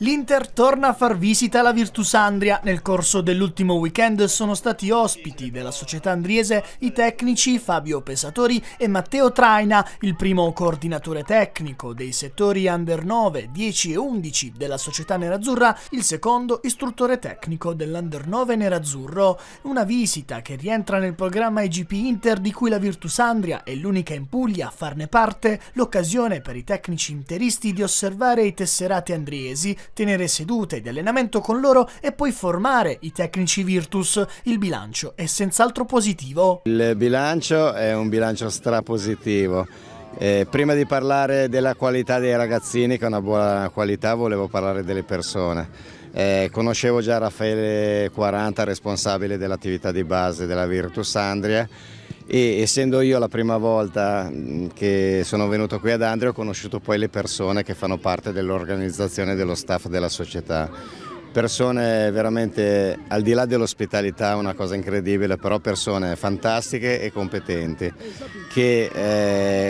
L'Inter torna a far visita alla Virtus Andria. Nel corso dell'ultimo weekend sono stati ospiti della società andriese i tecnici Fabio Pesatori e Matteo Traina, il primo coordinatore tecnico dei settori under 9, 10 e 11 della società nerazzurra, il secondo istruttore tecnico dell'under 9 nerazzurro. Una visita che rientra nel programma IGP Inter di cui la Virtus Andria è l'unica in Puglia a farne parte, l'occasione per i tecnici interisti di osservare i tesserati andriesi tenere sedute di allenamento con loro e poi formare i tecnici Virtus, il bilancio è senz'altro positivo. Il bilancio è un bilancio strapositivo. Eh, prima di parlare della qualità dei ragazzini, che è una buona qualità, volevo parlare delle persone. Eh, conoscevo già Raffaele 40, responsabile dell'attività di base della Virtus Andria e essendo io la prima volta mm, che sono venuto qui ad Andria ho conosciuto poi le persone che fanno parte dell'organizzazione dello staff della società. Persone veramente, al di là dell'ospitalità, una cosa incredibile, però persone fantastiche e competenti che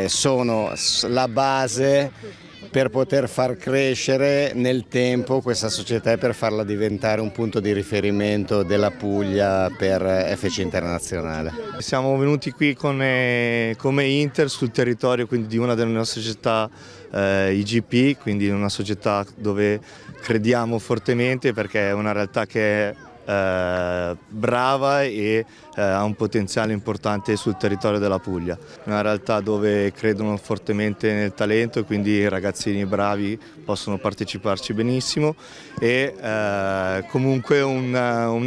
eh, sono la base per poter far crescere nel tempo questa società e per farla diventare un punto di riferimento della Puglia per FC Internazionale. Siamo venuti qui come, eh, come Inter sul territorio di una delle nostre società eh, IGP, quindi una società dove crediamo fortemente perché è una realtà che eh, brava e eh, ha un potenziale importante sul territorio della Puglia. Una realtà dove credono fortemente nel talento quindi i ragazzini bravi possono parteciparci benissimo e eh, comunque un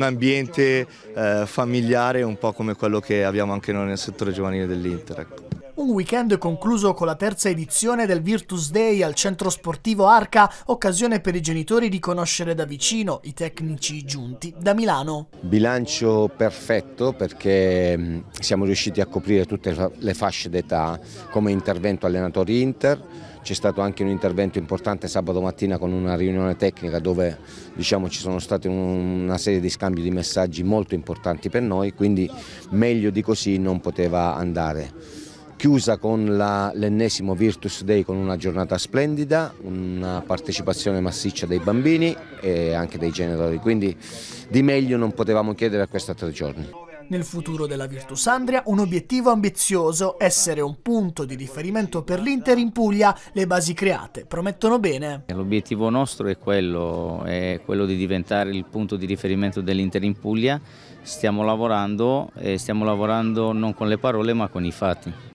ambiente familiare un po' come quello che abbiamo anche noi nel settore giovanile dell'Inter. Ecco. Un weekend concluso con la terza edizione del Virtus Day al centro sportivo Arca, occasione per i genitori di conoscere da vicino i tecnici giunti da Milano. Bilancio perfetto perché mm, siamo riusciti a coprire tutte le fasce d'età come intervento allenatori Inter, c'è stato anche un intervento importante sabato mattina con una riunione tecnica dove diciamo, ci sono stati una serie di scambi di messaggi molto importanti per noi, quindi meglio di così non poteva andare chiusa con l'ennesimo Virtus Day con una giornata splendida, una partecipazione massiccia dei bambini e anche dei genitori, quindi di meglio non potevamo chiedere a questi tre giorni. Nel futuro della Virtus Andria un obiettivo ambizioso, essere un punto di riferimento per l'Inter in Puglia, le basi create promettono bene. L'obiettivo nostro è quello, è quello di diventare il punto di riferimento dell'Inter in Puglia, stiamo lavorando e stiamo lavorando non con le parole ma con i fatti.